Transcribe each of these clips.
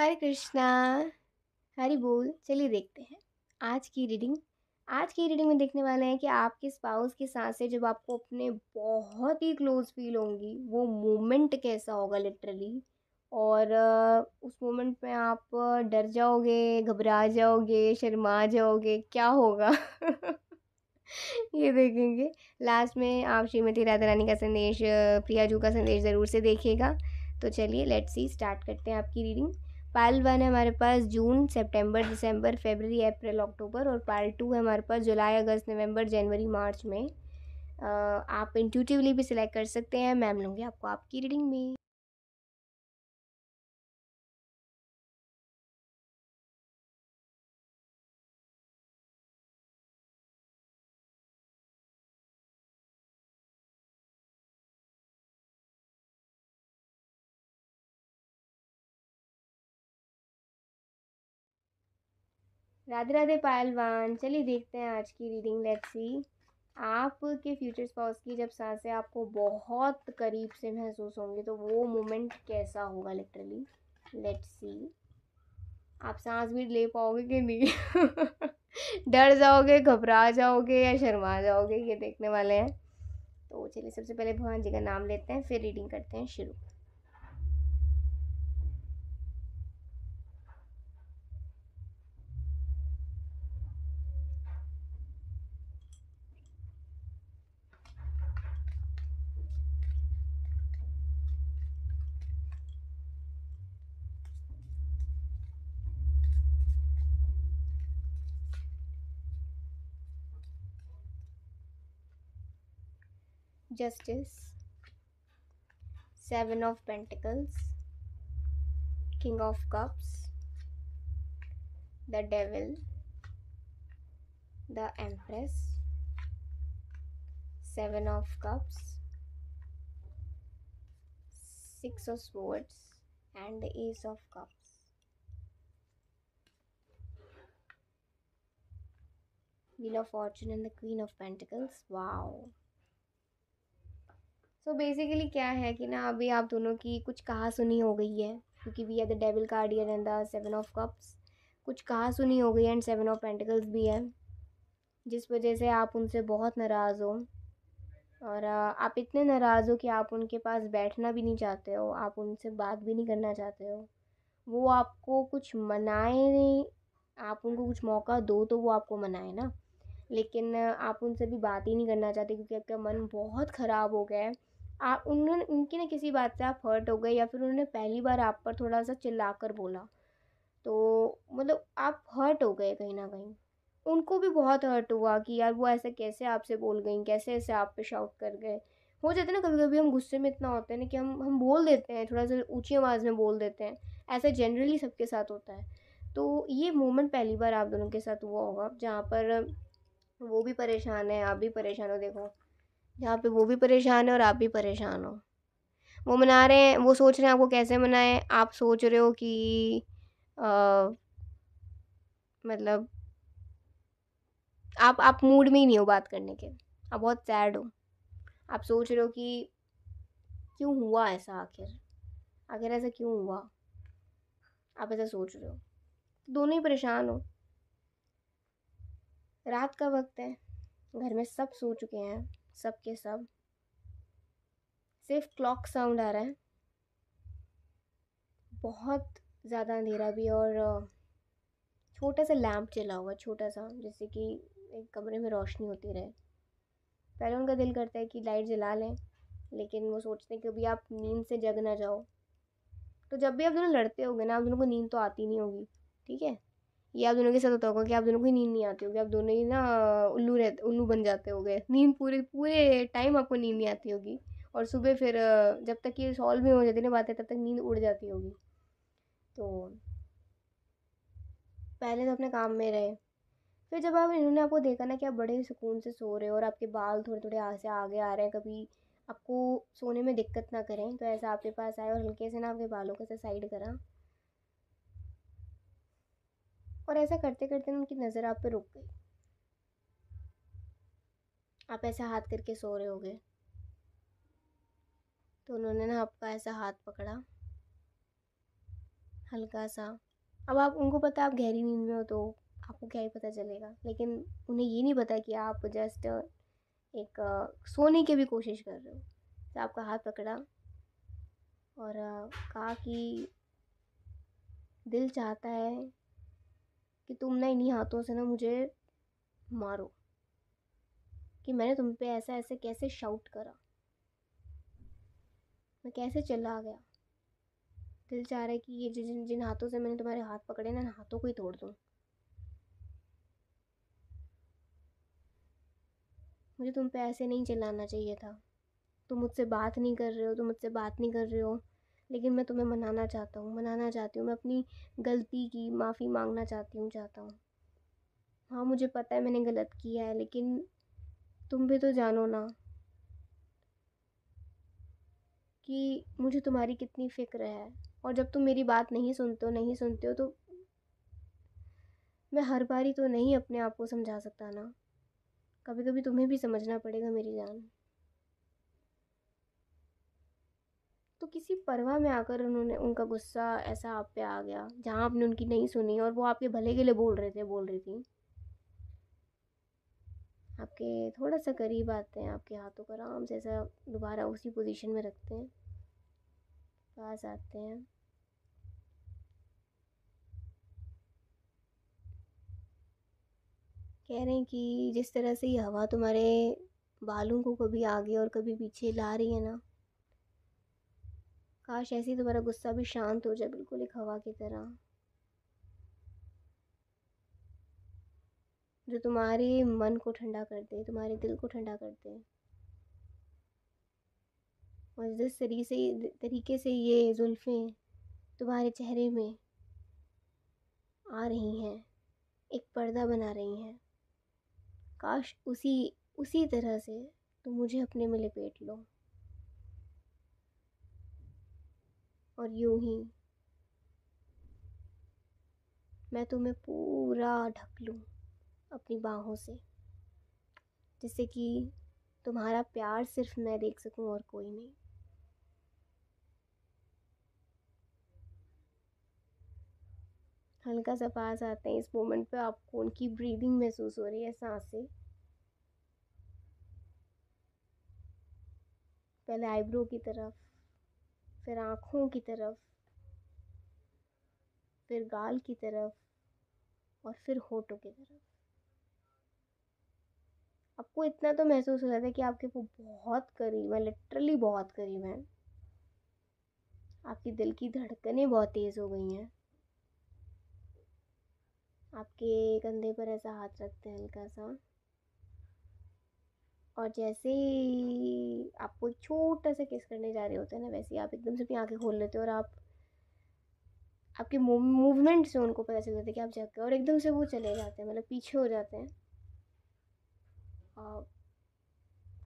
हरे कृष्णा हरि बोल चलिए देखते हैं आज की रीडिंग आज की रीडिंग में देखने वाले हैं कि आपके स्पाउस के साथ से जब आपको अपने बहुत ही क्लोज फील होंगी वो मोमेंट कैसा होगा लिटरली और उस मोमेंट में आप डर जाओगे घबरा जाओगे शर्मा जाओगे क्या होगा ये देखेंगे लास्ट में आप श्रीमती राधा रानी का संदेश प्रिया जू का संदेश ज़रूर से देखेगा तो चलिए लेट्स सी स्टार्ट करते हैं आपकी रीडिंग पाल वन है हमारे पास जून सितंबर दिसंबर फरवरी अप्रैल अक्टूबर और पार्ट टू है हमारे पास जुलाई अगस्त नवंबर जनवरी मार्च में आप इंट्यूटिवली भी सिलेक्ट कर सकते हैं मैम लूँगी आपको आपकी रीडिंग में राधे राधे पायलवान चलिए देखते हैं आज की रीडिंग लेट्स सी आपके फ्यूचर स्पाउस की जब सांसें आपको बहुत करीब से महसूस होंगी तो वो मोमेंट कैसा होगा लिटरली लेट्स सी आप सांस भी ले पाओगे कि नहीं डर जाओगे घबरा जाओगे या शर्मा जाओगे ये देखने वाले हैं तो चलिए सबसे पहले भगवान जी का नाम लेते हैं फिर रीडिंग करते हैं शुरू Justice, Seven of Pentacles, King of Cups, the Devil, the Empress, Seven of Cups, Six of Swords, and the Ace of Cups. Wheel of Fortune and the Queen of Pentacles. Wow. So basically क्या है कि ना अभी आप दोनों की कुछ कहा सुनी हो गई है क्योंकि we are the devil card and the seven of cups कुछ कहा सुनी हो गई एंड सेवन ऑफ पेंटिकल्स भी है जिस वजह से आप उनसे बहुत नाराज़ हो और आप इतने नाराज़ हो कि आप उनके पास बैठना भी नहीं चाहते हो आप उनसे बात भी नहीं करना चाहते हो वो आपको कुछ मनाए आप उनको कुछ मौका दो तो वो आपको मनाए ना लेकिन आप उनसे भी बात ही नहीं करना चाहते क्योंकि आपका मन बहुत ख़राब हो गया है आप उन्होंने उनकी ना किसी बात से आप हर्ट हो गए या फिर उन्होंने पहली बार आप पर थोड़ा सा चिल्ला कर बोला तो मतलब आप हर्ट हो गए कहीं ना कहीं उनको भी बहुत हर्ट हुआ कि यार वो ऐसा कैसे आपसे बोल गई कैसे ऐसे आप पे शाउट कर गए हो जाते ना कभी कभी हम गुस्से में इतना होते हैं ना कि हम हम बोल देते हैं थोड़ा सा ऊँची आवाज़ में बोल देते हैं ऐसा जनरली सबके साथ होता है तो ये मोमेंट पहली बार आप दोनों के साथ हुआ होगा जहाँ पर वो भी परेशान है आप भी परेशान हो देखो जहाँ पे वो भी परेशान है और आप भी परेशान हो वो मना रहे हैं वो सोच रहे हैं आपको कैसे मनाएं आप सोच रहे हो कि आ, मतलब आप आप मूड में ही नहीं हो बात करने के आप बहुत सैड हो आप सोच रहे हो कि क्यों हुआ ऐसा आखिर आखिर ऐसा क्यों हुआ आप ऐसा सोच रहे हो दोनों ही परेशान हो रात का वक्त है घर में सब सो चुके हैं सब के सब सिर्फ क्लॉक साउंड आ रहा है बहुत ज़्यादा अंधेरा भी और छोटा सा लैम्प चला हुआ छोटा सा जैसे कि एक कमरे में रोशनी होती रहे पहले उनका दिल करता है कि लाइट जला लें लेकिन वो सोचते हैं कि अभी आप नींद से जग ना जाओ तो जब भी आप दोनों लड़ते होगे ना आप दोनों को नींद तो आती नहीं होगी ठीक है ये आप दोनों के साथ होता होगा कि आप दोनों को नींद नहीं आती होगी आप दोनों ही ना उल्लू रहते उल्लू बन जाते हो नींद पूरे पूरे टाइम आपको नींद नहीं आती होगी और सुबह फिर जब तक ये सॉल्व नहीं हो जाती ना बातें तब तक नींद उड़ जाती होगी तो पहले तो अपने काम में रहे फिर जब आप इन्होंने आपको देखा ना कि आप बड़े सुकून से सो रहे हो और आपके बाल थोड़े थोड़े से आगे आ रहे हैं कभी आपको सोने में दिक्कत ना करें तो ऐसा आपके पास आए और हल्के से ना आपके बालों के साथ साइड करा और ऐसा करते करते उनकी नज़र आप पर रुक गई आप ऐसा हाथ करके सो रहे होगे तो उन्होंने ना आपका ऐसा हाथ पकड़ा हल्का सा अब आप उनको पता आप गहरी नींद में हो तो आपको क्या ही पता चलेगा लेकिन उन्हें ये नहीं पता कि आप जस्ट एक सोने की भी कोशिश कर रहे हो तो आपका हाथ पकड़ा और कहा कि दिल चाहता है कि तुम ना इन्हीं हाथों से ना मुझे मारो कि मैंने तुम पे ऐसा ऐसे कैसे शाउट करा मैं कैसे चला गया दिल चाह रहा है कि ये जिन जिन हाथों से मैंने तुम्हारे हाथ पकड़े ना हाथों को ही तोड़ दूँ मुझे तुम पे ऐसे नहीं चलाना चाहिए था तुम मुझसे बात नहीं कर रहे हो तुम मुझसे बात नहीं कर रहे हो लेकिन मैं तुम्हें मनाना चाहता हूँ मनाना चाहती हूँ मैं अपनी गलती की माफ़ी मांगना चाहती हूँ चाहता हूँ हाँ मुझे पता है मैंने गलत किया है लेकिन तुम भी तो जानो ना कि मुझे तुम्हारी कितनी फ़िक्र है और जब तुम मेरी बात नहीं सुनते हो नहीं सुनते हो तो मैं हर बारी तो नहीं अपने आप को समझा सकता ना कभी कभी तुम्हें भी समझना पड़ेगा मेरी जान तो किसी परवाह में आकर उन्होंने उनका गुस्सा ऐसा आप पे आ गया जहाँ आपने उनकी नहीं सुनी और वो आपके भले के लिए बोल रहे थे बोल रही थी आपके थोड़ा सा करीब आते हैं आपके हाथों को आराम से ऐसा दोबारा उसी पोजीशन में रखते हैं पास आते हैं कह रहे हैं कि जिस तरह से ये हवा तुम्हारे बालों को कभी आगे और कभी पीछे ला रही है ना काश ऐसे ही तुम्हारा गुस्सा भी शांत हो जाए बिल्कुल एक हवा की तरह जो तुम्हारे मन को ठंडा कर दे तुम्हारे दिल को ठंडा कर दे और जिस तरीके से तरीके से ये जुल्फ़ें तुम्हारे चेहरे में आ रही हैं एक पर्दा बना रही हैं काश उसी उसी तरह से तुम मुझे अपने में लपेट लो और यूं ही मैं तुम्हें पूरा ढक लूँ अपनी बाहों से जिससे कि तुम्हारा प्यार सिर्फ मैं देख सकूं और कोई नहीं हल्का सा पास आते हैं इस मोमेंट पे आपको उनकी ब्रीदिंग महसूस हो रही है सांसें पहले आईब्रो की तरफ फिर आँखों की तरफ फिर गाल की तरफ और फिर होठों की तरफ आपको इतना तो महसूस हो रहा था कि आपके वो बहुत करीब है लिटरली बहुत करीब है आपकी दिल की धड़कनें बहुत तेज़ हो गई हैं आपके कंधे पर ऐसा हाथ रखते हैं हल्का सा और जैसे ही आपको छोटा सा किस करने जा रहे होते हैं ना वैसे ही आप एकदम से अपनी आँखें खोल लेते हो और आप आपके मूवमेंट से उनको पता चल जाता है कि आप जग गए और एकदम से वो चले जाते हैं मतलब पीछे हो जाते हैं और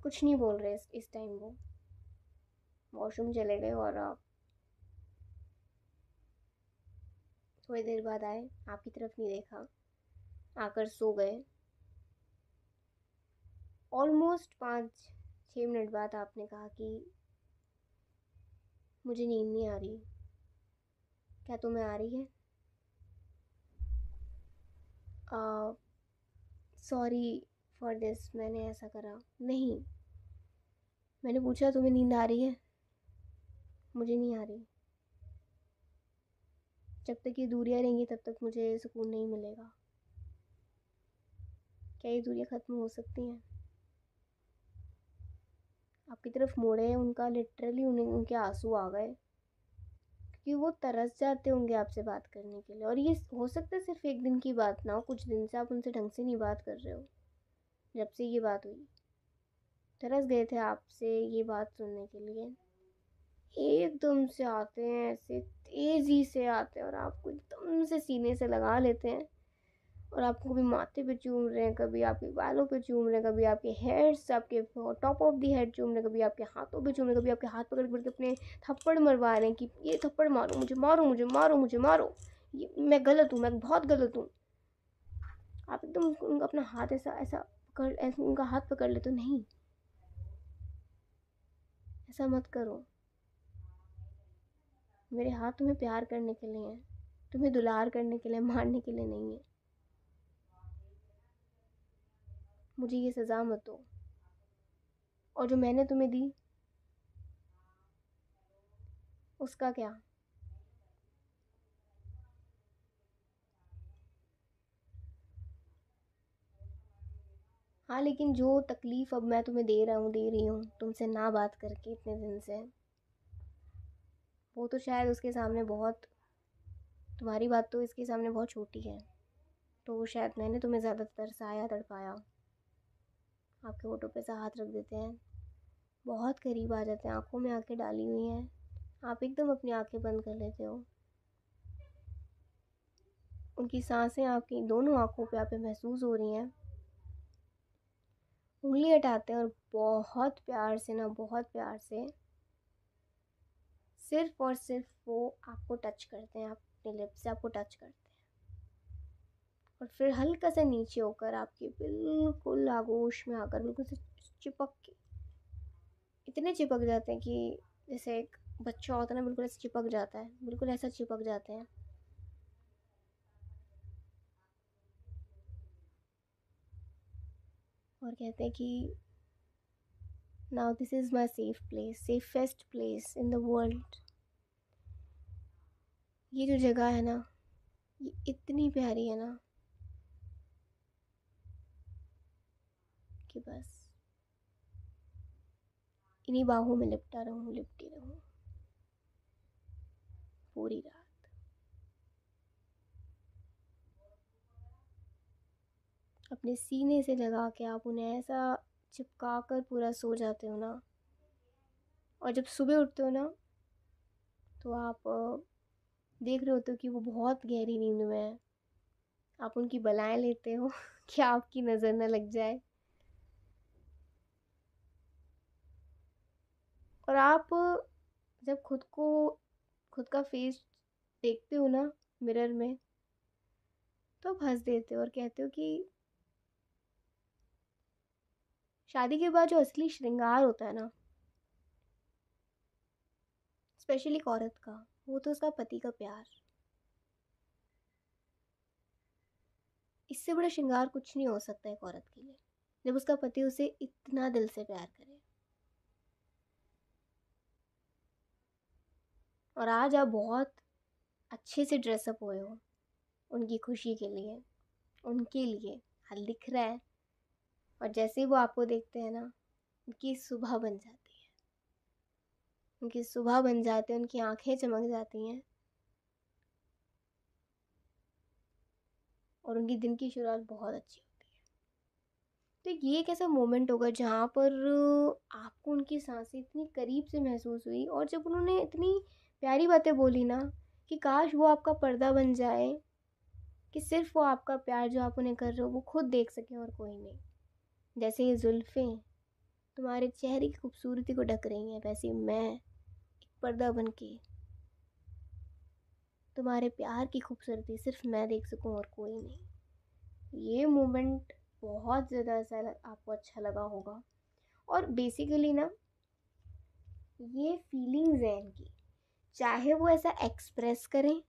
कुछ नहीं बोल रहे इस, इस टाइम वो वॉशरूम चले गए और आप थोड़ी देर बाद आए आपकी तरफ नहीं देखा आकर सो गए ऑलमोस्ट पाँच छः मिनट बाद आपने कहा कि मुझे नींद नहीं आ रही क्या तुम्हें आ रही है सॉरी फॉर दिस मैंने ऐसा करा नहीं मैंने पूछा तुम्हें नींद आ रही है मुझे नहीं आ रही जब तक ये दूरियाँ रहेंगी तब तक मुझे सुकून नहीं मिलेगा क्या ये दूरियाँ ख़त्म हो सकती हैं आपकी तरफ मुड़े हैं उनका लिटरली उन्हें उनके आंसू आ गए क्योंकि वो तरस जाते होंगे आपसे बात करने के लिए और ये हो सकता है सिर्फ एक दिन की बात ना हो कुछ दिन से आप उनसे ढंग से नहीं बात कर रहे हो जब से ये बात हुई तरस गए थे आपसे ये बात सुनने के लिए एकदम से आते हैं ऐसे तेज़ी से आते हैं और आपको एकदम से सीने से लगा लेते हैं और आपको कभी माथे पे चूम रहे हैं कभी आपके बालों पे चूम रहे हैं कभी आपके हेड्स आपके टॉप ऑफ दी हेड चूम रहे हैं कभी आपके हाथों पे चूम रहे हैं कभी आपके हाथ पकड़ पकड़ के अपने थप्पड़ मरवा रहे हैं कि ये थप्पड़ मारो मुझे मारो मुझे मारो मुझे मारो ये मैं गलत हूँ मैं बहुत गलत हूँ आप एकदम अपना हाथ ऐसा ऐसा पकड़ ऐसा उनका हाथ पकड़ लेते तो नहीं ऐसा मत करो मेरे हाथ तुम्हें प्यार करने के लिए हैं तुम्हें दुलार करने के लिए मारने के लिए नहीं है मुझे ये सज़ा मत दो और जो मैंने तुम्हें दी उसका क्या हाँ लेकिन जो तकलीफ़ अब मैं तुम्हें दे रहा हूँ दे रही हूँ तुमसे ना बात करके इतने दिन से वो तो शायद उसके सामने बहुत तुम्हारी बात तो इसके सामने बहुत छोटी है तो शायद मैंने तुम्हें ज़्यादा तरसाया तड़पाया आपके होटो पे से हाथ रख देते हैं बहुत करीब आ जाते हैं आँखों में आंखें डाली हुई हैं आप एकदम अपनी आंखें बंद कर लेते हो उनकी सांसें आपकी दोनों आंखों पे आप महसूस हो रही हैं उंगली हटाते हैं और बहुत प्यार से ना बहुत प्यार से सिर्फ और सिर्फ वो आपको टच करते हैं अपने लिप्स से आपको टच करते हैं और फिर हल्का सा नीचे होकर आपके बिल्कुल आगोश में आकर बिल्कुल से चिपक के इतने चिपक जाते हैं कि जैसे एक बच्चा होता है ना बिल्कुल ऐसे चिपक जाता है बिल्कुल ऐसा चिपक जाते हैं और कहते हैं कि now this is my safe place safest place in the world ये जो जगह है ना ये इतनी प्यारी है ना कि बस इन्हीं बाहों में लिपटा रहूं लिपटी रहूं पूरी रात अपने सीने से लगा के आप उन्हें ऐसा चिपका कर पूरा सो जाते हो ना और जब सुबह उठते हो ना तो आप देख रहे होते हो कि वो बहुत गहरी नींद में है आप उनकी बलाएं लेते हो कि आपकी नज़र ना लग जाए और आप जब खुद को खुद का फेस देखते हो ना मिरर में तो आप हंस देते हो और कहते हो कि शादी के बाद जो असली श्रृंगार होता है ना स्पेशली औरत का वो तो उसका पति का प्यार इससे बड़ा श्रृंगार कुछ नहीं हो सकता एक औरत के लिए जब उसका पति उसे इतना दिल से प्यार करे और आज आप बहुत अच्छे से ड्रेसअप हुए हो उनकी खुशी के लिए उनके लिए हल दिख रहा है और जैसे ही वो आपको देखते हैं ना उनकी सुबह बन जाती है उनकी सुबह बन जाती है उनकी आंखें चमक जाती हैं और उनकी दिन की शुरुआत बहुत अच्छी होती है तो ये एक ऐसा मोमेंट होगा जहाँ पर आपको उनकी सांसें इतनी करीब से महसूस हुई और जब उन्होंने इतनी प्यारी बातें बोली ना कि काश वो आपका पर्दा बन जाए कि सिर्फ वो आपका प्यार जो आप उन्हें कर रहे हो वो खुद देख सकें और कोई नहीं जैसे ये जुल्फ़ें तुम्हारे चेहरे की खूबसूरती को ढक रही हैं वैसे मैं एक पर्दा बन के तुम्हारे प्यार की खूबसूरती सिर्फ मैं देख सकूं और कोई नहीं ये मोमेंट बहुत ज़्यादा ऐसा आपको अच्छा लगा होगा और बेसिकली ना ये फीलिंग्स हैं इनकी चाहे वो ऐसा एक्सप्रेस करें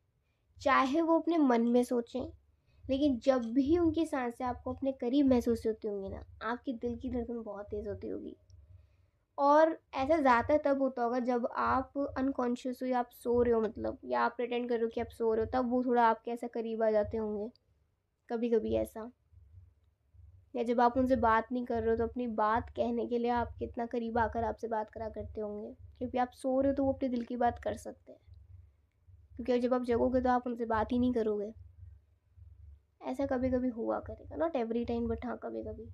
चाहे वो अपने मन में सोचें लेकिन जब भी उनकी सांसें आपको अपने करीब महसूस होती होंगी ना आपके दिल की धड़कन बहुत तेज़ होती होगी और ऐसा ज़्यादा तब होता होगा जब आप अनकॉन्शियस हो या आप सो रहे हो मतलब या आप प्रटेंड कर रहे हो कि आप सो रहे हो तब वो थोड़ा आपके ऐसा करीब आ जाते होंगे कभी कभी ऐसा या जब आप उनसे बात नहीं कर रहे हो तो अपनी बात कहने के लिए आप कितना करीब आकर आपसे बात करा करते होंगे क्योंकि आप सो रहे हो तो वो अपने दिल की बात कर सकते हैं क्योंकि जब आप जगोगे तो आप उनसे बात ही नहीं करोगे ऐसा कभी कभी हुआ करेगा नॉट एवरी टाइम बट हाँ कभी कभी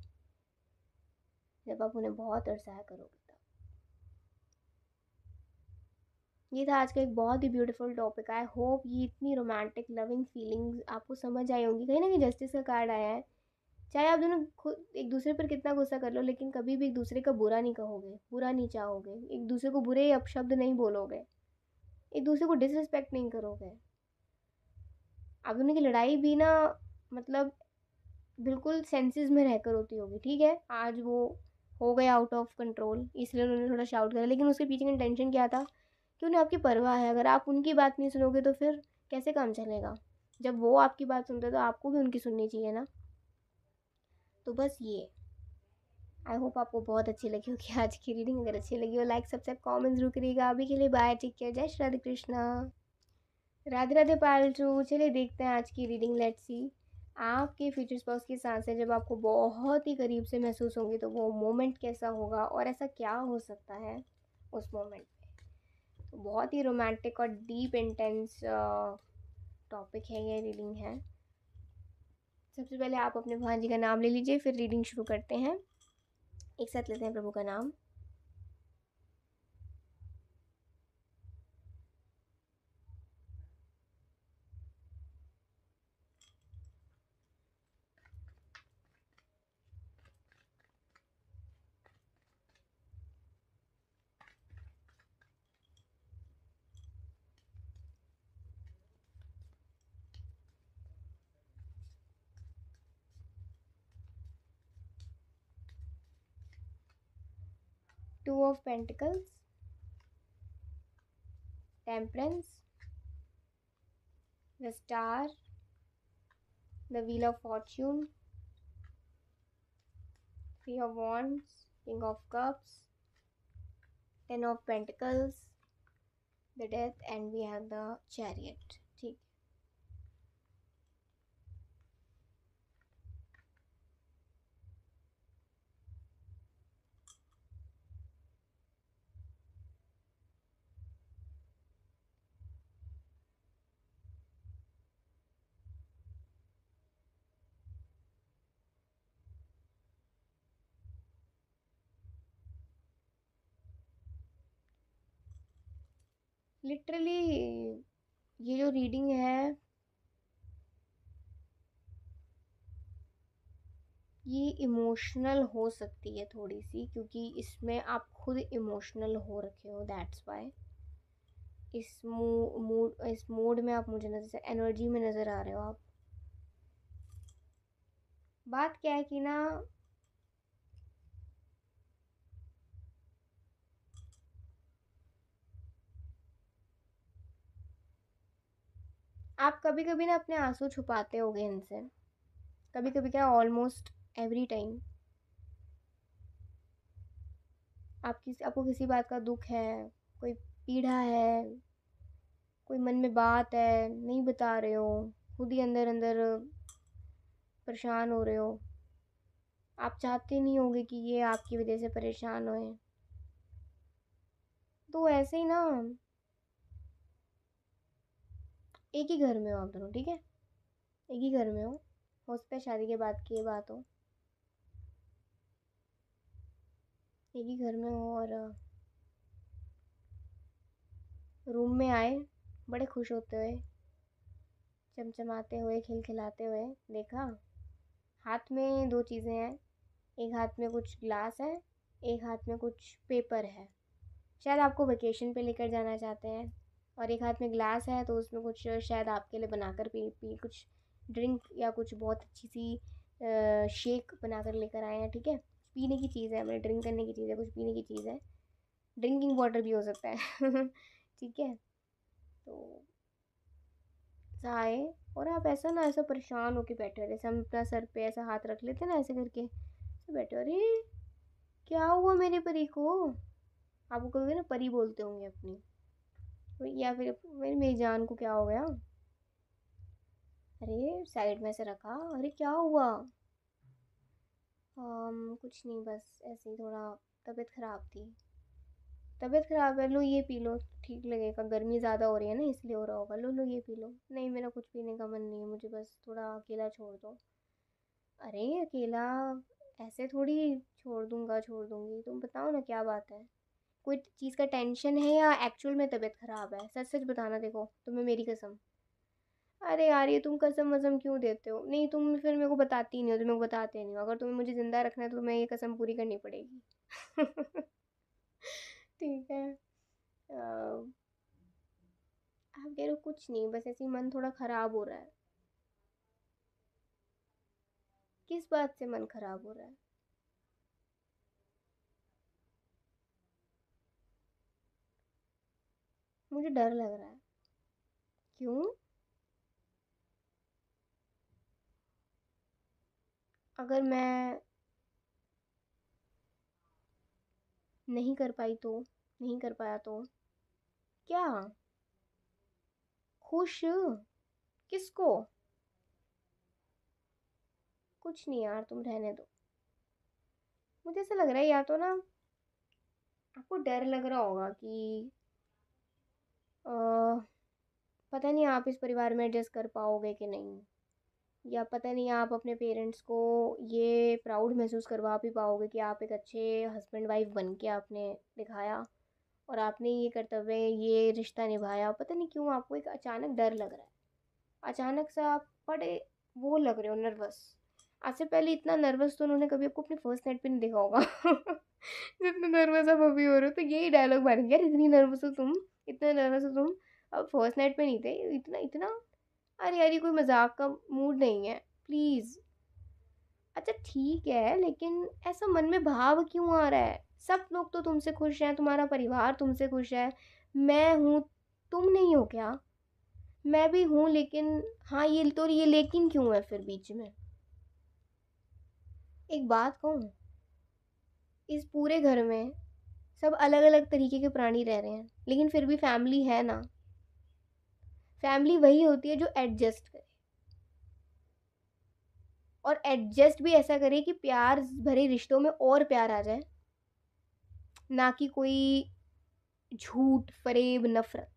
जब आप उन्हें बहुत अरसाया करोगे ये था आज का एक बहुत ही ब्यूटीफुल टॉपिक आई होप ये इतनी रोमांटिक लविंग फीलिंग्स आपको समझ आई होंगी कहीं ना कहीं जस्टिस का कार्ड आया है चाहे आप दोनों खुद एक दूसरे पर कितना गुस्सा कर लो लेकिन कभी भी एक दूसरे का बुरा नहीं कहोगे बुरा नहीं चाहोगे एक दूसरे को बुरे अपशब्द नहीं बोलोगे एक दूसरे को डिसरिस्पेक्ट नहीं करोगे आप दोनों की लड़ाई भी ना मतलब बिल्कुल सेंसेस में रहकर होती होगी ठीक है आज वो हो गए आउट ऑफ कंट्रोल इसलिए उन्होंने थोड़ा शाउट करा लेकिन उसके पीछे का इंटेंशन क्या था कि उन्हें आपकी परवाह है अगर आप उनकी बात नहीं सुनोगे तो फिर कैसे काम चलेगा जब वो आपकी बात सुनते तो आपको भी उनकी सुननी चाहिए ना तो बस ये आई होप आपको बहुत अच्छी लगी होगी आज की रीडिंग अगर अच्छी लगी हो लाइक सब्सक्राइब कॉमेंट जरूर करिएगा अभी के लिए बाय टेक केयर जय श्री राधे कृष्णा राधे राधे पालटू चलिए देखते हैं आज की रीडिंग लेट्स सी आपके फ्यूचर स्पाउस की सांसें जब आपको बहुत ही करीब से महसूस होंगे तो वो मोमेंट कैसा होगा और ऐसा क्या हो सकता है उस मोमेंट में तो बहुत ही रोमांटिक और डीप इंटेंस टॉपिक है ये रीडिंग है सबसे पहले आप अपने भगवान जी का नाम ले लीजिए फिर रीडिंग शुरू करते हैं एक साथ लेते हैं प्रभु का नाम two of pentacles temperance the star the wheel of fortune three of wands king of cups ten of pentacles the death and we have the chariot literally ये जो रीडिंग है ये इमोशनल हो सकती है थोड़ी सी क्योंकि इसमें आप खुद इमोशनल हो रखे हो दैट्स वाई इस मूड इस मूड में आप मुझे नज़र एनर्जी में नज़र आ रहे हो आप बात क्या है कि ना आप कभी कभी ना अपने आंसू छुपाते हो गए इनसे कभी कभी क्या ऑलमोस्ट एवरी टाइम आप किसी आपको किसी बात का दुख है कोई पीड़ा है कोई मन में बात है नहीं बता रहे हो खुद ही अंदर अंदर परेशान हो रहे हो आप चाहते नहीं होंगे कि ये आपकी वजह से परेशान होए तो ऐसे ही ना एक ही घर में हो आप दोनों ठीक है एक ही घर में हो हो सकता है शादी के बाद की ये बात हो एक ही घर में हो और रूम में आए बड़े खुश होते हुए चमचमाते हुए खिलखिलाते हुए देखा हाथ में दो चीज़ें हैं एक हाथ में कुछ ग्लास है एक हाथ में कुछ पेपर है शायद आपको वेकेशन पे लेकर जाना चाहते हैं और एक हाथ में ग्लास है तो उसमें कुछ शायद आपके लिए बनाकर पी पी कुछ ड्रिंक या कुछ बहुत अच्छी सी शेक बनाकर लेकर आए हैं ठीक है पीने की चीज़ है मैंने मतलब ड्रिंक करने की चीज़ है कुछ पीने की चीज़ है ड्रिंकिंग वाटर भी हो सकता है ठीक है तो आए और आप ऐसा ना ऐसा परेशान होके बैठे हो जैसे हम अपना सर पे ऐसा हाथ रख लेते हैं ना ऐसे करके ऐसे बैठे अरे क्या हुआ मेरे परी को आपको कहोगे ना परी बोलते होंगे अपनी या फिर मेरी जान को क्या हो गया अरे साइड में से रखा अरे क्या हुआ आ, कुछ नहीं बस ऐसे ही थोड़ा तबीयत ख़राब थी तबीयत ख़राब है लो ये पी लो ठीक लगेगा गर्मी ज़्यादा हो रही है ना इसलिए हो रहा होगा लो लो ये पी लो नहीं मेरा कुछ पीने का मन नहीं है मुझे बस थोड़ा अकेला छोड़ दो अरे अकेला ऐसे थोड़ी छोड़ दूँगा छोड़ दूँगी तुम बताओ ना क्या बात है कोई चीज़ का टेंशन है या एक्चुअल में तबीयत ख़राब है सच सच बताना देखो तुम्हें मेरी कसम अरे यार ये तुम कसम वसम क्यों देते हो नहीं तुम फिर मेरे को बताती नहीं हो तो मेरे को बताते नहीं हो अगर तुम्हें मुझे ज़िंदा रखना है तो तुम्हें ये कसम पूरी करनी पड़ेगी ठीक है आप कह रहे हो कुछ नहीं बस ऐसे ही मन थोड़ा ख़राब हो रहा है किस बात से मन ख़राब हो रहा है मुझे डर लग रहा है क्यों अगर मैं नहीं कर पाई तो नहीं कर पाया तो क्या खुश किसको कुछ नहीं यार तुम रहने दो मुझे ऐसा लग रहा है या तो ना आपको डर लग रहा होगा कि पता नहीं आप इस परिवार में एडजस्ट कर पाओगे कि नहीं या पता नहीं आप अपने पेरेंट्स को ये प्राउड महसूस करवा भी पाओगे कि आप एक अच्छे हस्बैंड वाइफ बन के आपने दिखाया और आपने ये कर्तव्य ये रिश्ता निभाया पता नहीं क्यों आपको एक अचानक डर लग रहा है अचानक से आप बड़े वो लग रहे हो नर्वस आज से पहले इतना नर्वस तो उन्होंने कभी आपको अपने फर्स्ट नाइट पर नहीं दिखा होगा जितना नर्वस आप अभी हो रहे हो तो यही डायलॉग बन यार इतनी नर्वस हो तुम इतना नर्वस हो तुम अब फर्स्ट नाइट पे नहीं थे इतना इतना अरे अरे कोई मजाक का मूड नहीं है प्लीज़ अच्छा ठीक है लेकिन ऐसा मन में भाव क्यों आ रहा है सब लोग तो तुमसे खुश हैं तुम्हारा परिवार तुमसे खुश है मैं हूँ तुम नहीं हो क्या मैं भी हूँ लेकिन हाँ ये तो ये लेकिन क्यों है फिर बीच में एक बात कहूँ इस पूरे घर में सब अलग अलग तरीके के प्राणी रह रहे हैं लेकिन फिर भी फैमिली है ना फैमिली वही होती है जो एडजस्ट करे और एडजस्ट भी ऐसा करे कि प्यार भरे रिश्तों में और प्यार आ जाए ना कि कोई झूठ फरेब नफरत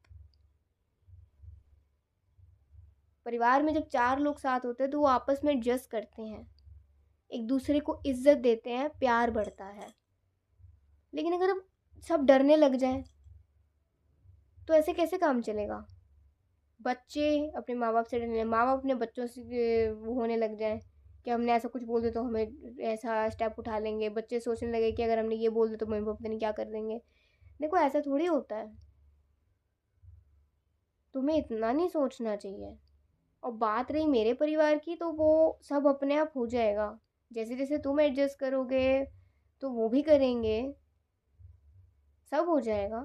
परिवार में जब चार लोग साथ होते हैं तो वो आपस में एडजस्ट करते हैं एक दूसरे को इज्जत देते हैं प्यार बढ़ता है लेकिन अगर सब डरने लग जाए तो ऐसे कैसे काम चलेगा बच्चे अपने माँ बाप से डरने माँ बाप अपने बच्चों से वो होने लग जाएँ कि हमने ऐसा कुछ बोल दिया तो हमें ऐसा स्टेप उठा लेंगे बच्चे सोचने लगे कि अगर हमने ये बोल दिया तो मम्मी पापा पता नहीं क्या कर देंगे देखो ऐसा थोड़ी होता है तुम्हें इतना नहीं सोचना चाहिए और बात रही मेरे परिवार की तो वो सब अपने आप हो जाएगा जैसे जैसे तुम एडजस्ट करोगे तो वो भी करेंगे सब हो जाएगा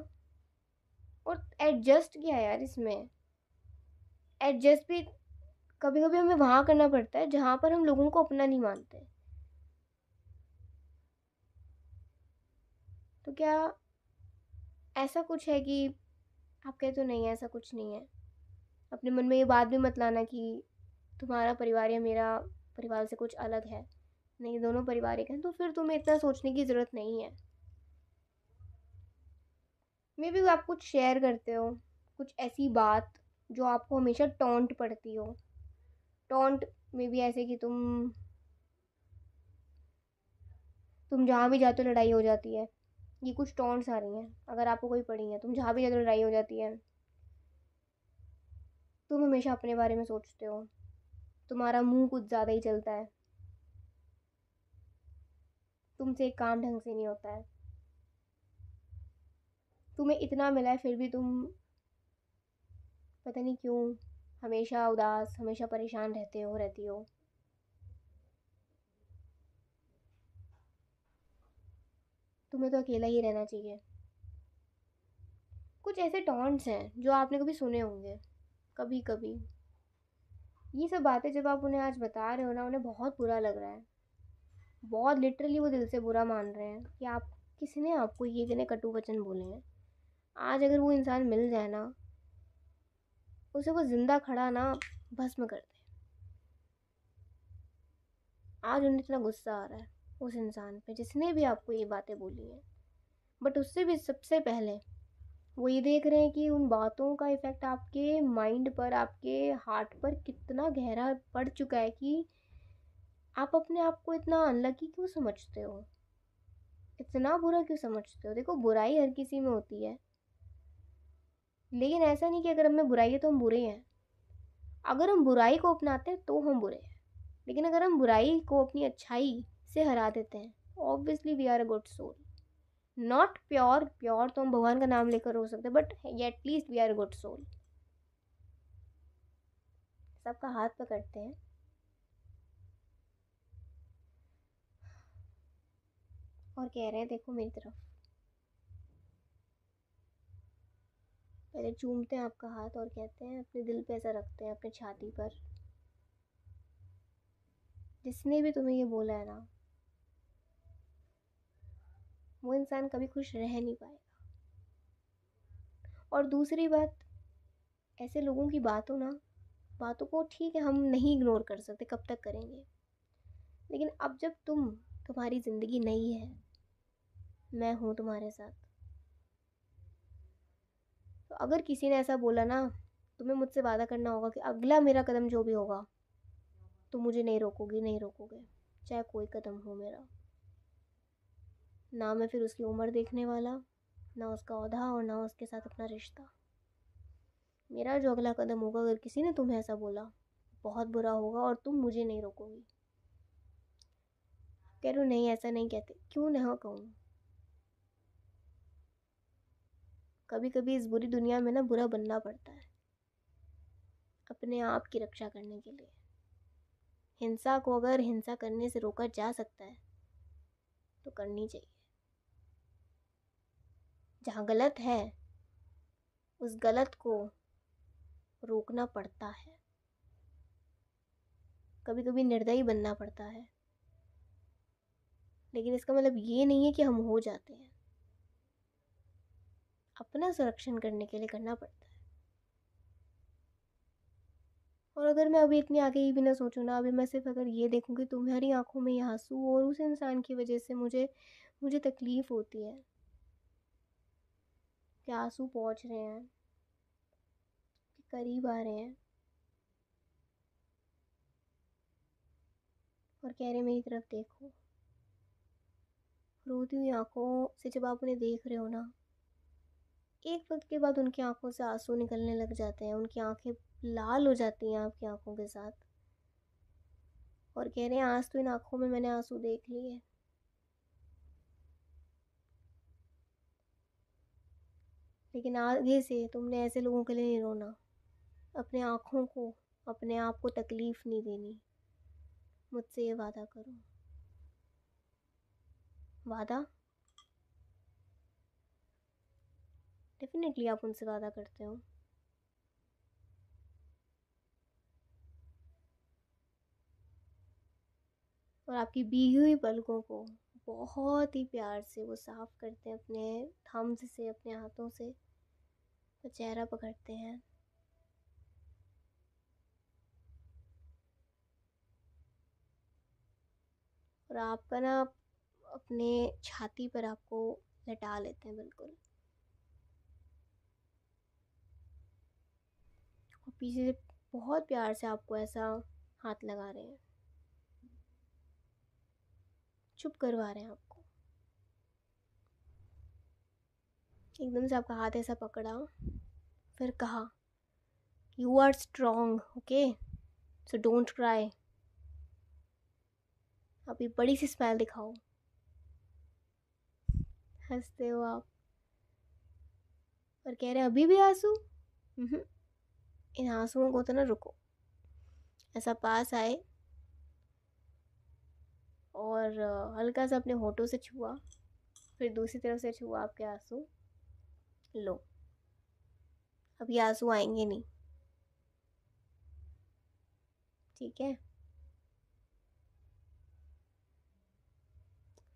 और एडजस्ट किया यार इसमें एडजस्ट भी कभी कभी हमें वहाँ करना पड़ता है जहाँ पर हम लोगों को अपना नहीं मानते तो क्या ऐसा कुछ है कि आप कहते तो नहीं ऐसा कुछ नहीं है अपने मन में ये बात भी मत लाना कि तुम्हारा परिवार या मेरा परिवार से कुछ अलग है नहीं दोनों परिवार एक हैं तो फिर तुम्हें इतना सोचने की ज़रूरत नहीं है मे बी आप कुछ शेयर करते हो कुछ ऐसी बात जो आपको हमेशा टोंट पड़ती हो टोंट मे बी ऐसे कि तुम तुम जहाँ भी जाते हो लड़ाई हो जाती है ये कुछ टोंट्स आ रही हैं अगर आपको कोई पड़ी है तुम जहाँ भी जाते हो लड़ाई हो जाती है तुम हमेशा अपने बारे में सोचते हो तुम्हारा मुंह कुछ ज़्यादा ही चलता है तुमसे काम ढंग से नहीं होता है तुम्हें इतना मिला है फिर भी तुम पता नहीं क्यों हमेशा उदास हमेशा परेशान रहते हो रहती हो तुम्हें तो अकेला ही रहना चाहिए कुछ ऐसे टॉन्ट्स हैं जो आपने कभी सुने होंगे कभी कभी ये सब बातें जब आप उन्हें आज बता रहे हो ना उन्हें बहुत बुरा लग रहा है बहुत लिटरली वो दिल से बुरा मान रहे हैं कि आप किसने आपको ये इतने कटु वचन बोले हैं आज अगर वो इंसान मिल जाए ना उसे वो ज़िंदा खड़ा ना भस्म कर दे आज उन्हें इतना गुस्सा आ रहा है उस इंसान पे जिसने भी आपको ये बातें बोली हैं बट उससे भी सबसे पहले वो ये देख रहे हैं कि उन बातों का इफ़ेक्ट आपके माइंड पर आपके हार्ट पर कितना गहरा पड़ चुका है कि आप अपने आप को इतना अनलकी क्यों समझते हो इतना बुरा क्यों समझते हो देखो बुराई हर किसी में होती है लेकिन ऐसा नहीं कि अगर हमें बुराई है तो हम बुरे हैं अगर हम बुराई को अपनाते हैं तो हम बुरे हैं लेकिन अगर हम बुराई को अपनी अच्छाई से हरा देते हैं obviously we are a good soul not pure pure तो हम भगवान का नाम लेकर हो सकते but at least we are a good soul सबका हाथ पकड़ते हैं और कह रहे हैं देखो मेरी तरफ पहले चूमते हैं आपका हाथ और कहते हैं अपने दिल पे ऐसा रखते हैं अपनी छाती पर जिसने भी तुम्हें ये बोला है ना वो इंसान कभी खुश रह नहीं पाएगा और दूसरी बात ऐसे लोगों की बातों ना बातों को ठीक है हम नहीं इग्नोर कर सकते कब तक करेंगे लेकिन अब जब तुम तुम्हारी ज़िंदगी नहीं है मैं हूँ तुम्हारे साथ तो अगर किसी ने ऐसा बोला ना तुम्हें मुझसे वादा करना होगा कि अगला मेरा कदम जो भी होगा तो मुझे नहीं रोकोगे नहीं रोकोगे चाहे कोई कदम हो मेरा ना मैं फिर उसकी उम्र देखने वाला ना उसका अहदा और ना उसके साथ अपना रिश्ता मेरा जो अगला कदम होगा अगर किसी ने तुम्हें ऐसा बोला बहुत बुरा होगा और तुम मुझे नहीं रोकोगी कह रू नहीं ऐसा नहीं कहते क्यों ना कहूँ कभी कभी इस बुरी दुनिया में ना बुरा बनना पड़ता है अपने आप की रक्षा करने के लिए हिंसा को अगर हिंसा करने से रोका जा सकता है तो करनी चाहिए जहाँ गलत है उस गलत को रोकना पड़ता है कभी कभी निर्दयी बनना पड़ता है लेकिन इसका मतलब ये नहीं है कि हम हो जाते हैं अपना संरक्षण करने के लिए करना पड़ता है और अगर मैं अभी इतनी आगे ये भी ना सोचूँ ना अभी मैं सिर्फ अगर ये देखूँ कि तुम्हारी आंखों में आंसू और उस इंसान की वजह से मुझे मुझे तकलीफ़ होती है कि आंसू पहुँच रहे हैं कि करीब आ रहे हैं और कह रहे मेरी तरफ देखो रोती हुई आंखों से जब आप उन्हें देख रहे हो ना एक वक्त के बाद उनकी आंखों से आंसू निकलने लग जाते हैं उनकी आंखें लाल हो जाती हैं आपकी आंखों के साथ और कह रहे हैं आज तो इन आंखों में मैंने आंसू देख लिए लेकिन आगे से तुमने ऐसे लोगों के लिए नहीं रोना अपने आँखों को अपने आप को तकलीफ़ नहीं देनी मुझसे ये वादा करो वादा डेफिनेटली आप उनसे वादा करते हो और आपकी बीगी हुई पलकों को बहुत ही प्यार से वो साफ करते हैं अपने थम्स से अपने हाथों से वो चेहरा पकड़ते हैं और आपका ना अपने छाती पर आपको लटा लेते हैं बिल्कुल पीछे से बहुत प्यार से आपको ऐसा हाथ लगा रहे हैं चुप करवा रहे हैं आपको एकदम से आपका हाथ ऐसा पकड़ा फिर कहा you are strong okay so don't cry आप ये बड़ी सी स्माइल दिखाओ हंसते हो आप और कह रहे हैं अभी भी आंसू हम्म, इन आंसुओं को तो ना रुको ऐसा पास आए और हल्का सा अपने होठों से छुआ फिर दूसरी तरफ से छुआ आपके आंसू लो अब ये आंसू आएंगे नहीं ठीक है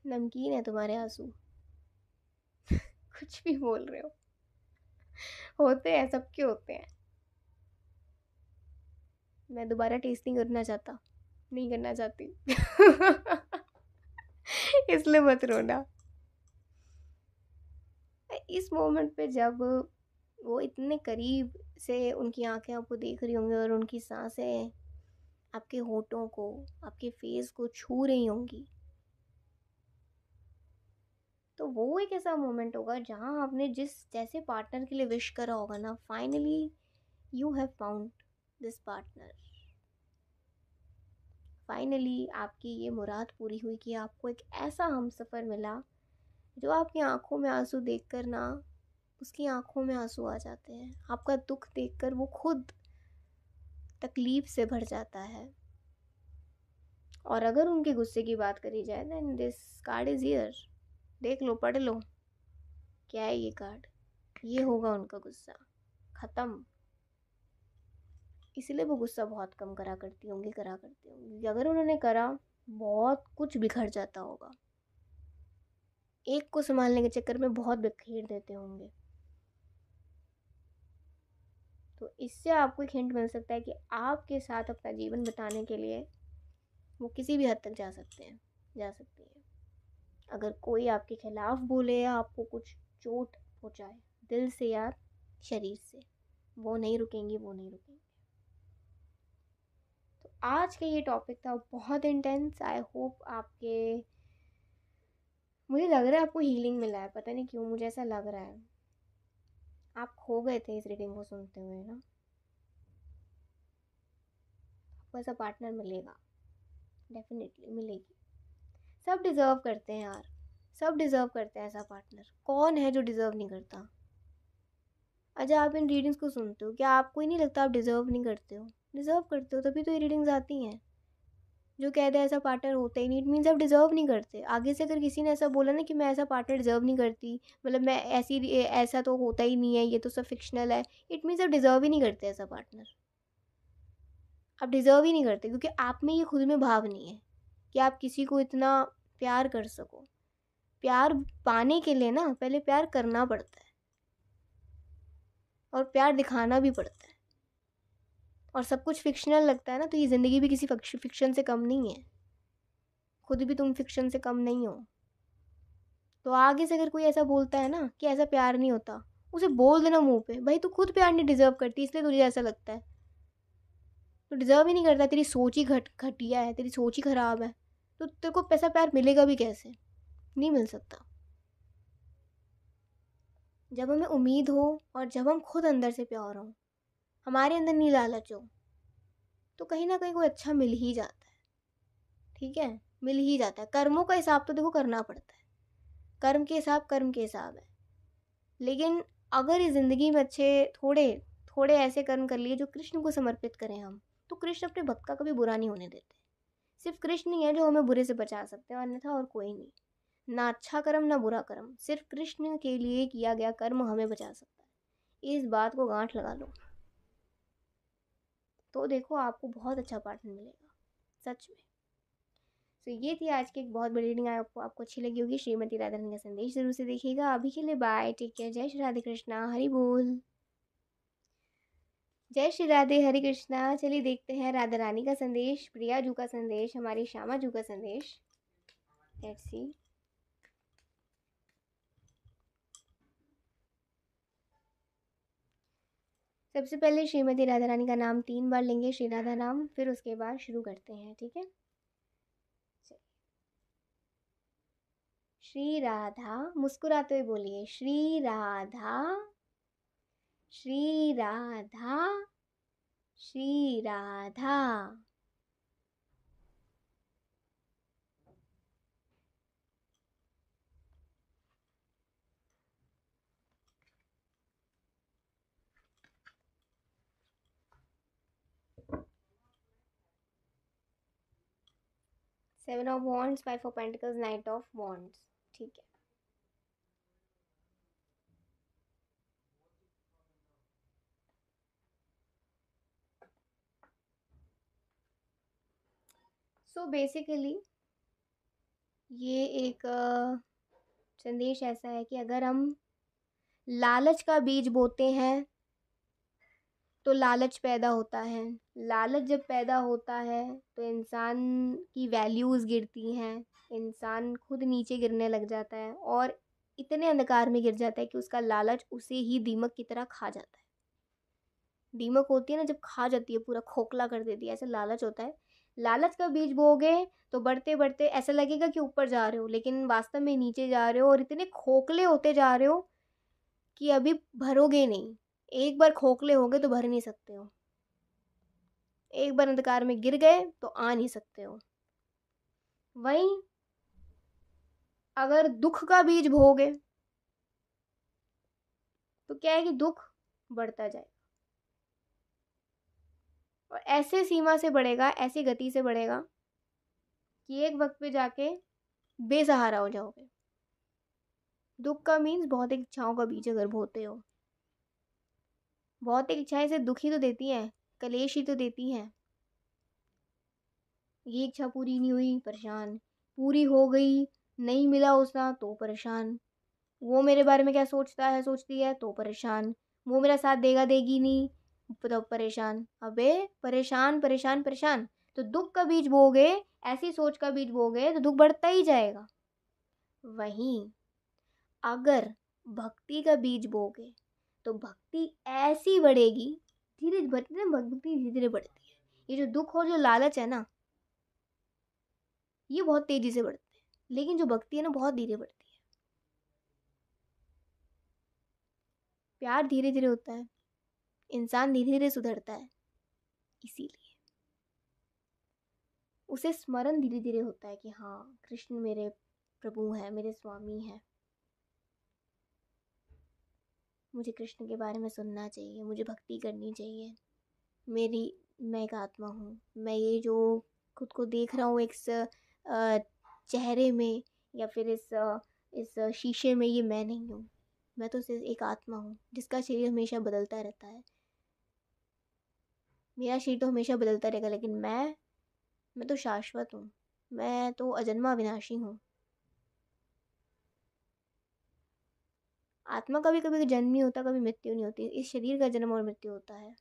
नमकीन है तुम्हारे आंसू कुछ भी बोल रहे हो होते हैं सबके होते हैं मैं दोबारा टेस्ट नहीं करना चाहता नहीं करना चाहती इसलिए मत रोना इस मोमेंट पे जब वो इतने करीब से उनकी आंखें आपको देख रही होंगी और उनकी सांसें आपके होठों को आपके फेस को छू रही होंगी तो वो एक ऐसा मोमेंट होगा जहाँ आपने जिस जैसे पार्टनर के लिए विश करा होगा ना finally you have found this partner finally आपकी ये मुराद पूरी हुई कि आपको एक ऐसा हम सफ़र मिला जो आपकी आंखों में आंसू देख कर ना उसकी आंखों में आंसू आ जाते हैं आपका दुख देख कर वो खुद तकलीफ़ से भर जाता है और अगर उनके गुस्से की बात करी जाए then this card is here देख लो पढ़ लो क्या है ये कार्ड ये होगा उनका गुस्सा ख़त्म इसीलिए वो गुस्सा बहुत कम करा करती होंगी करा करती होंगी अगर उन्होंने करा बहुत कुछ बिखर जाता होगा एक को संभालने के चक्कर में बहुत बिखेर देते होंगे तो इससे आपको एक हिंट मिल सकता है कि आपके साथ अपना जीवन बताने के लिए वो किसी भी हद तक जा सकते हैं जा सकती हैं अगर कोई आपके खिलाफ बोले या आपको कुछ चोट पहुँचाए दिल से या शरीर से वो नहीं रुकेंगी वो नहीं रुकेंगी आज का ये टॉपिक था बहुत इंटेंस आई होप आपके मुझे लग रहा है आपको हीलिंग मिला है पता नहीं क्यों मुझे ऐसा लग रहा है आप खो गए थे इस रीडिंग को सुनते हुए ना आपको ऐसा पार्टनर मिलेगा डेफिनेटली मिलेगी सब डिज़र्व करते हैं यार सब डिज़र्व करते हैं ऐसा पार्टनर कौन है जो डिज़र्व नहीं करता अच्छा आप इन रीडिंग्स को सुनते हो क्या आपको ही नहीं लगता आप डिज़र्व नहीं करते हो डिज़र्व करते हो तभी तो ये रीडिंग्स आती हैं जो कहते हैं ऐसा पार्टनर होता ही नहीं इट मीन्स आप डिज़र्व नहीं करते आगे से अगर किसी ने ऐसा बोला ना कि मैं ऐसा पार्टनर डिज़र्व नहीं करती मतलब मैं ऐसी ऐसा तो होता ही नहीं है ये तो सब फिक्शनल है इट मीन्स आप डिज़र्व ही नहीं करते ऐसा पार्टनर आप डिज़र्व ही नहीं करते क्योंकि आप में ये खुद में भाव नहीं है कि आप किसी को इतना प्यार कर सको प्यार पाने के लिए ना पहले प्यार करना पड़ता है और प्यार दिखाना भी पड़ता है और सब कुछ फिक्शनल लगता है ना तो ये ज़िंदगी भी किसी फिक्शन से कम नहीं है खुद भी तुम फिक्शन से कम नहीं हो तो आगे से अगर कोई ऐसा बोलता है ना कि ऐसा प्यार नहीं होता उसे बोल देना मुंह पे भाई तू खुद प्यार नहीं डिजर्व करती इसलिए तुझे ऐसा लगता है तो डिजर्व ही नहीं करता तेरी सोच ही घट घटिया है तेरी सोच ही ख़राब है तो तेरे को पैसा प्यार मिलेगा भी कैसे नहीं मिल सकता जब हमें उम्मीद हो और जब हम खुद अंदर से प्योर हों हमारे अंदर नहीं लालच हो तो कहीं ना कहीं कोई अच्छा मिल ही जाता है ठीक है मिल ही जाता है कर्मों का हिसाब तो देखो करना पड़ता है कर्म के हिसाब कर्म के हिसाब है लेकिन अगर इस ज़िंदगी में अच्छे थोड़े थोड़े ऐसे कर्म कर लिए जो कृष्ण को समर्पित करें हम तो कृष्ण अपने भक्त का कभी बुरा नहीं होने देते सिर्फ कृष्ण ही है जो हमें बुरे से बचा सकते हैं अन्यथा और कोई नहीं ना अच्छा कर्म ना बुरा कर्म सिर्फ कृष्ण के लिए किया गया कर्म हमें बचा सकता है इस बात को गांठ लगा लो तो देखो आपको बहुत अच्छा पार्टनर मिलेगा सच में तो so, ये थी आज की एक बहुत बड़ी रीडिंग आपको आपको अच्छी लगी होगी श्रीमती राधारणी का संदेश जरूर से देखिएगा अभी के लिए बाय टेक केयर जय श्री राधे कृष्णा हरि बोल जय श्री राधे हरि कृष्णा चलिए देखते हैं राधा रानी का संदेश प्रिया जू का संदेश हमारी श्यामा जू का संदेश लेट्स सी सबसे पहले श्रीमती राधा रानी का नाम तीन बार लेंगे श्री राधा नाम फिर उसके बाद शुरू करते हैं ठीक है श्री राधा मुस्कुराते हुए बोलिए Shri Radha Shri Radha Shri Radha seven of wands five of pentacles knight of wands ठीक है सो बेसिकली ये एक संदेश ऐसा है कि अगर हम लालच का बीज बोते हैं तो लालच पैदा होता है लालच जब पैदा होता है तो इंसान की वैल्यूज़ गिरती हैं इंसान खुद नीचे गिरने लग जाता है और इतने अंधकार में गिर जाता है कि उसका लालच उसे ही दीमक की तरह खा जाता है दीमक होती है ना जब खा जाती है पूरा खोखला कर देती है ऐसा लालच होता है लालच का बीज बोगे तो बढ़ते बढ़ते ऐसा लगेगा कि ऊपर जा रहे हो लेकिन वास्तव में नीचे जा रहे हो और इतने खोखले होते जा रहे हो कि अभी भरोगे नहीं एक बार खोखले हो गए तो भर नहीं सकते हो एक बार अंधकार में गिर गए तो आ नहीं सकते हो वहीं अगर दुख का बीज भोगे तो क्या है कि दुख बढ़ता जाएगा और ऐसे सीमा से बढ़ेगा ऐसी गति से बढ़ेगा कि एक वक्त पे जाके बेसहारा हो जाओगे दुख का मीन्स बहुत इच्छाओं का बीज अगर भोते हो भौतिक इच्छाएं से दुखी तो देती हैं कलेश ही तो देती हैं ये इच्छा पूरी नहीं हुई परेशान पूरी हो गई नहीं मिला उसका तो परेशान वो मेरे बारे में क्या सोचता है सोचती है तो परेशान वो मेरा साथ देगा देगी नहीं तो परेशान अबे परेशान परेशान परेशान तो दुख का बीज बोगे ऐसी सोच का बीज बोगे तो दुख बढ़ता ही जाएगा वहीं अगर भक्ति का बीज बोगे तो भक्ति ऐसी बढ़ेगी धीरे बढ़ते ना भक्ति धीरे धीरे बढ़ती है ये जो दुख और जो लालच है ना ये बहुत तेज़ी से बढ़ते हैं लेकिन जो भक्ति है ना बहुत धीरे बढ़ती है प्यार धीरे धीरे होता है इंसान धीरे धीरे सुधरता है इसीलिए उसे स्मरण धीरे धीरे होता है कि हाँ कृष्ण मेरे प्रभु हैं मेरे स्वामी हैं मुझे कृष्ण के बारे में सुनना चाहिए मुझे भक्ति करनी चाहिए मेरी मैं एक आत्मा हूँ मैं ये जो खुद को देख रहा हूँ एक चेहरे में या फिर इस इस शीशे में ये मैं नहीं हूँ मैं तो सिर्फ एक आत्मा हूँ जिसका शरीर हमेशा बदलता रहता है मेरा शरीर तो हमेशा बदलता रहेगा लेकिन मैं मैं तो शाश्वत हूँ मैं तो अजन्मा विनाशी हूँ आत्मा का भी कभी जन्म नहीं होता कभी मृत्यु नहीं होती इस शरीर का जन्म और मृत्यु होता है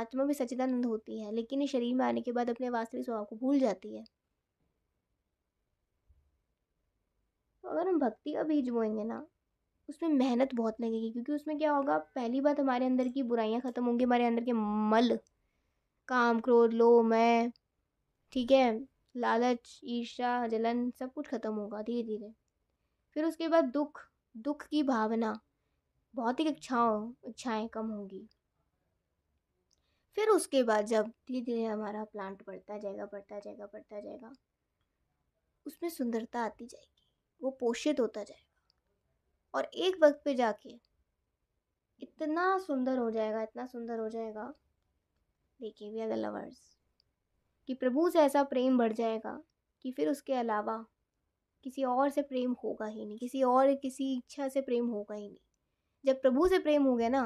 आत्मा भी सचिदानंद होती है लेकिन इस शरीर में आने के बाद अपने वास्तविक स्वभाव को भूल जाती है तो अगर हम भक्ति का बीज बोएंगे ना उसमें मेहनत बहुत लगेगी क्योंकि उसमें क्या होगा पहली बात हमारे अंदर की बुराइयाँ ख़त्म होंगी हमारे अंदर के मल काम क्रोध लो मैं ठीक है लालच ईर्षा जलन सब कुछ ख़त्म होगा धीरे धीरे फिर उसके बाद दुख दुख की भावना भौतिक इच्छाओं इच्छाएं कम होगी फिर उसके बाद जब धीरे धीरे हमारा प्लांट बढ़ता जाएगा बढ़ता जाएगा बढ़ता जाएगा उसमें सुंदरता आती जाएगी वो पोषित होता जाएगा और एक वक्त पे जाके इतना सुंदर हो जाएगा इतना सुंदर हो जाएगा देखिए वी आर द लवर्स कि प्रभु से ऐसा प्रेम बढ़ जाएगा कि फिर उसके अलावा किसी और से प्रेम होगा ही नहीं किसी और किसी इच्छा से प्रेम होगा ही नहीं जब प्रभु से प्रेम हो गया ना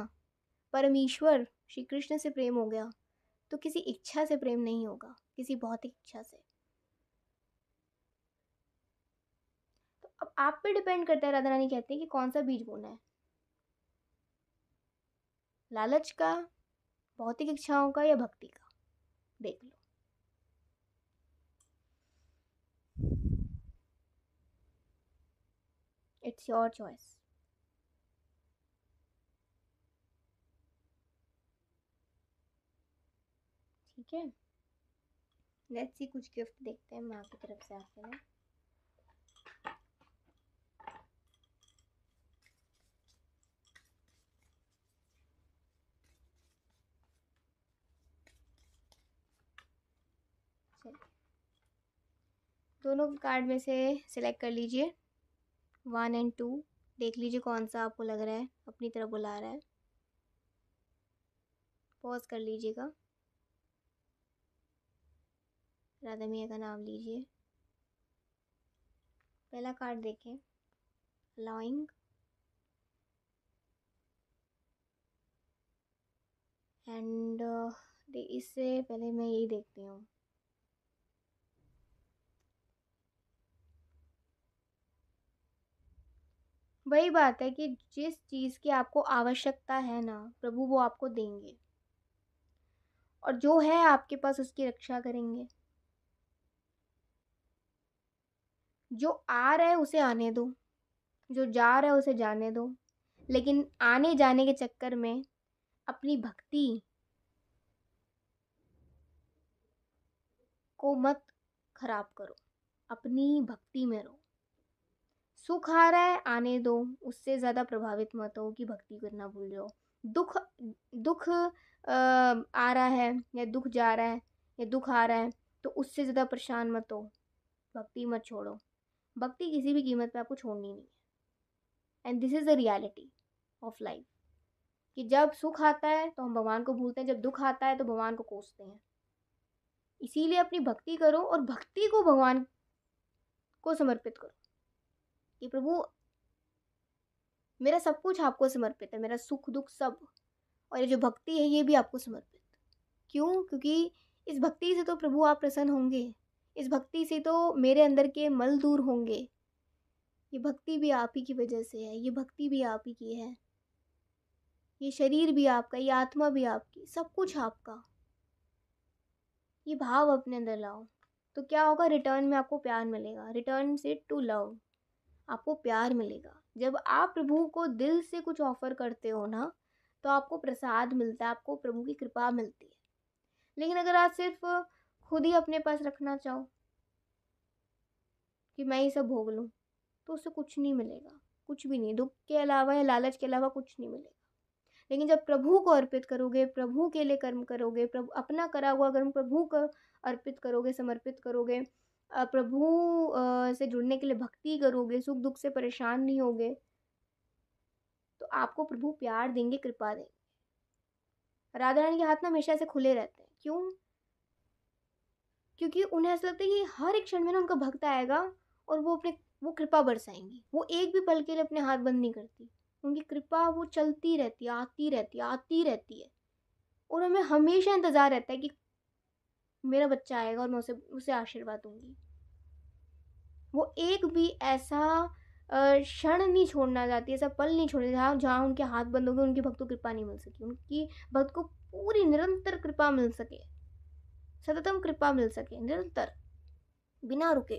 परमेश्वर श्री कृष्ण से प्रेम हो गया तो किसी इच्छा से प्रेम नहीं होगा किसी भौतिक इच्छा से तो अब आप पे डिपेंड करता है राधा रानी कहते हैं कि कौन सा बीज बोना है लालच का भौतिक इच्छाओं का या भक्ति का देख लो It's your choice. ठीक है लेट्स सी कुछ गिफ्ट देखते हैं माँ की तरफ से आते हैं दोनों कार्ड में से सिलेक्ट कर लीजिए वन एंड टू देख लीजिए कौन सा आपको लग रहा है अपनी तरफ बुला रहा है पॉज कर लीजिएगा राधा मियाँ का नाम लीजिए पहला कार्ड देखें अलाउइंग एंड uh, इससे पहले मैं यही देखती हूँ वही बात है कि जिस चीज़ की आपको आवश्यकता है ना प्रभु वो आपको देंगे और जो है आपके पास उसकी रक्षा करेंगे जो आ रहा है उसे आने दो जो जा रहा है उसे जाने दो लेकिन आने जाने के चक्कर में अपनी भक्ति को मत खराब करो अपनी भक्ति में रहो सुख आ रहा है आने दो उससे ज़्यादा प्रभावित मत हो कि भक्ति करना भूल जाओ दुख दुख आ रहा है या दुख जा रहा है या दुख आ रहा है तो उससे ज़्यादा परेशान मत हो भक्ति मत छोड़ो भक्ति किसी भी कीमत पे आपको छोड़नी नहीं है and this is the reality of life कि जब सुख आता है तो हम भगवान को भूलते हैं जब दुख आता है तो भगवान को कोसते हैं इसीलिए अपनी भक्ति करो और भक्ति को भगवान को समर्पित करो कि प्रभु मेरा सब कुछ आपको समर्पित है मेरा सुख दुख सब और ये जो भक्ति है ये भी आपको समर्पित क्यों क्योंकि इस भक्ति से तो प्रभु आप प्रसन्न होंगे इस भक्ति से तो मेरे अंदर के मल दूर होंगे ये भक्ति भी आप ही की वजह से है ये भक्ति भी आप ही की है ये शरीर भी आपका ये आत्मा भी आपकी सब कुछ आपका ये भाव अपने अंदर लाओ तो क्या होगा रिटर्न में आपको प्यार मिलेगा रिटर्न से टू लव आपको प्यार मिलेगा जब आप प्रभु को दिल से कुछ ऑफर करते हो ना तो आपको प्रसाद मिलता है आपको प्रभु की कृपा मिलती है लेकिन अगर आप सिर्फ खुद ही अपने पास रखना चाहो कि मैं ये सब भोग लूँ तो उससे कुछ नहीं मिलेगा कुछ भी नहीं दुख के अलावा या लालच के अलावा कुछ नहीं मिलेगा लेकिन जब प्रभु को अर्पित करोगे प्रभु के लिए कर्म करोगे प्रभु अपना करा हुआ कर्म प्रभु को अर्पित करोगे समर्पित करोगे प्रभु से जुड़ने के लिए भक्ति करोगे सुख दुख से परेशान नहीं होगे तो आपको प्रभु प्यार देंगे कृपा देंगे राधा रानी के हाथ में हमेशा ऐसे खुले रहते हैं क्यों क्योंकि उन्हें ऐसा लगता है कि हर एक क्षण में ना उनका भक्त आएगा और वो अपने वो कृपा बरसाएंगी वो एक भी पल के लिए अपने हाथ बंद नहीं करती उनकी कृपा वो चलती रहती आती रहती आती रहती है और हमें हमेशा इंतज़ार रहता है कि मेरा बच्चा आएगा और मैं उसे उसे आशीर्वाद दूंगी वो एक भी ऐसा क्षण नहीं छोड़ना चाहती ऐसा पल नहीं छोड़ना जहाँ जहाँ उनके हाथ बंद हो गए उनकी भक्त को कृपा नहीं मिल सकी उनकी भक्त को पूरी निरंतर कृपा मिल सके सततम कृपा मिल सके निरंतर बिना रुके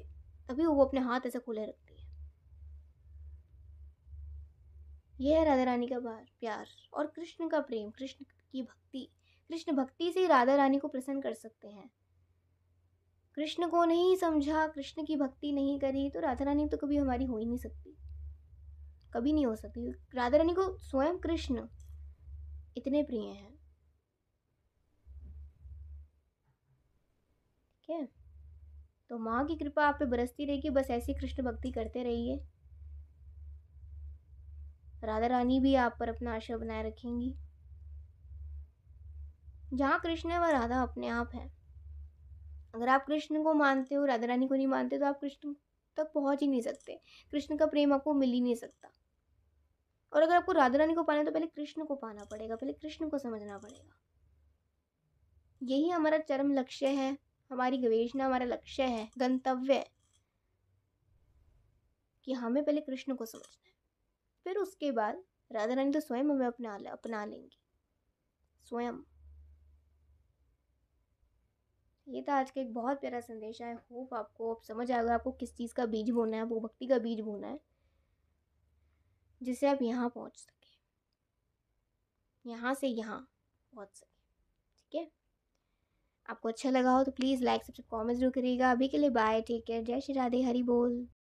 तभी वो अपने हाथ ऐसे खुले रखती है यह है राधा रानी का प्यार और कृष्ण का प्रेम कृष्ण की भक्ति कृष्ण भक्ति से राधा रानी को प्रसन्न कर सकते हैं कृष्ण को नहीं समझा कृष्ण की भक्ति नहीं करी तो राधा रानी तो कभी हमारी हो ही नहीं सकती कभी नहीं हो सकती राधा रानी को स्वयं कृष्ण इतने प्रिय हैं ठीक है तो माँ की कृपा आप पे बरसती रहेगी बस ऐसी कृष्ण भक्ति करते रहिए राधा रानी भी आप पर अपना आशा बनाए रखेंगी जहाँ कृष्ण है वह राधा अपने आप है अगर आप कृष्ण को मानते हो राधा रानी को नहीं मानते तो आप कृष्ण तक पहुँच ही नहीं सकते कृष्ण का प्रेम आपको मिल ही नहीं सकता और अगर आपको राधा रानी को पाना है तो पहले कृष्ण को पाना पड़ेगा पहले कृष्ण को समझना पड़ेगा यही हमारा चरम लक्ष्य है हमारी गवेषणा हमारा लक्ष्य है गंतव्य है कि हमें पहले कृष्ण को समझना है फिर उसके बाद राधा रानी तो स्वयं हमें अपना अपना लेंगी स्वयं ये था तो आज का एक बहुत प्यारा संदेश आई होप आपको अब समझ आएगा आपको किस चीज़ का बीज बोना है वो भक्ति का बीज बोना है जिससे आप यहाँ पहुँच सकें यहाँ से यहाँ पहुँच सकें ठीक है आपको अच्छा लगा हो तो प्लीज़ लाइक सब्सक्राइब कमेंट जरूर करिएगा अभी के लिए बाय टेक केयर जय श्री राधे हरी बोल